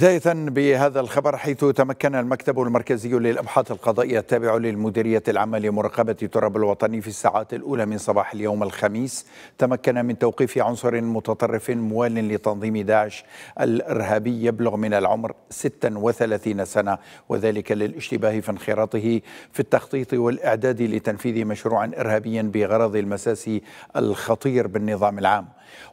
بداية بهذا الخبر حيث تمكن المكتب المركزي للأبحاث القضائية التابع للمديرية العامة لمراقبة التراب الوطني في الساعات الأولى من صباح اليوم الخميس تمكن من توقيف عنصر متطرف موال لتنظيم داعش الإرهابي يبلغ من العمر 36 سنة وذلك للاشتباه في انخراطه في التخطيط والإعداد لتنفيذ مشروع إرهابي بغرض المساس الخطير بالنظام العام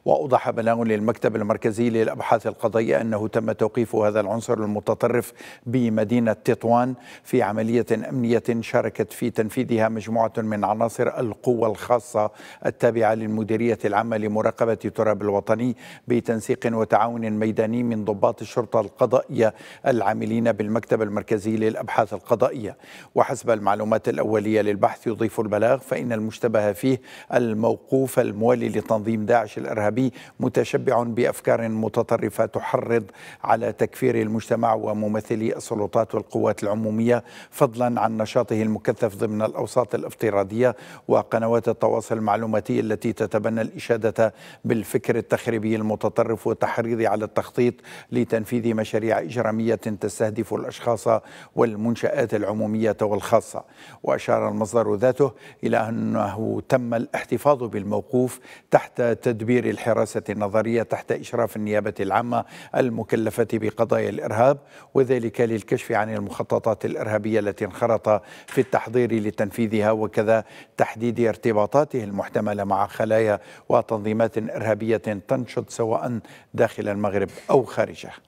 وأوضح بلاغ للمكتب المركزي للأبحاث القضائية أنه تم توقيف هذا العنصر المتطرف بمدينة تطوان في عملية أمنية شاركت في تنفيذها مجموعة من عناصر القوة الخاصة التابعة للمديرية العامة لمراقبة التراب الوطني بتنسيق وتعاون ميداني من ضباط الشرطة القضائية العاملين بالمكتب المركزي للأبحاث القضائية وحسب المعلومات الأولية للبحث يضيف البلاغ فإن المشتبه فيه الموقوف الموالي لتنظيم داعش الارهابي متشبع بافكار متطرفه تحرض على تكفير المجتمع وممثلي السلطات والقوات العموميه فضلا عن نشاطه المكثف ضمن الاوساط الافتراضيه وقنوات التواصل المعلوماتي التي تتبنى الاشاده بالفكر التخريبي المتطرف والتحريض على التخطيط لتنفيذ مشاريع اجراميه تستهدف الاشخاص والمنشات العموميه والخاصه واشار المصدر ذاته الى انه تم الاحتفاظ بالموقوف تحت تدبير مدير الحراسة النظرية تحت إشراف النيابة العامة المكلفة بقضايا الإرهاب وذلك للكشف عن المخططات الإرهابية التي انخرط في التحضير لتنفيذها وكذا تحديد ارتباطاته المحتملة مع خلايا وتنظيمات إرهابية تنشط سواء داخل المغرب أو خارجه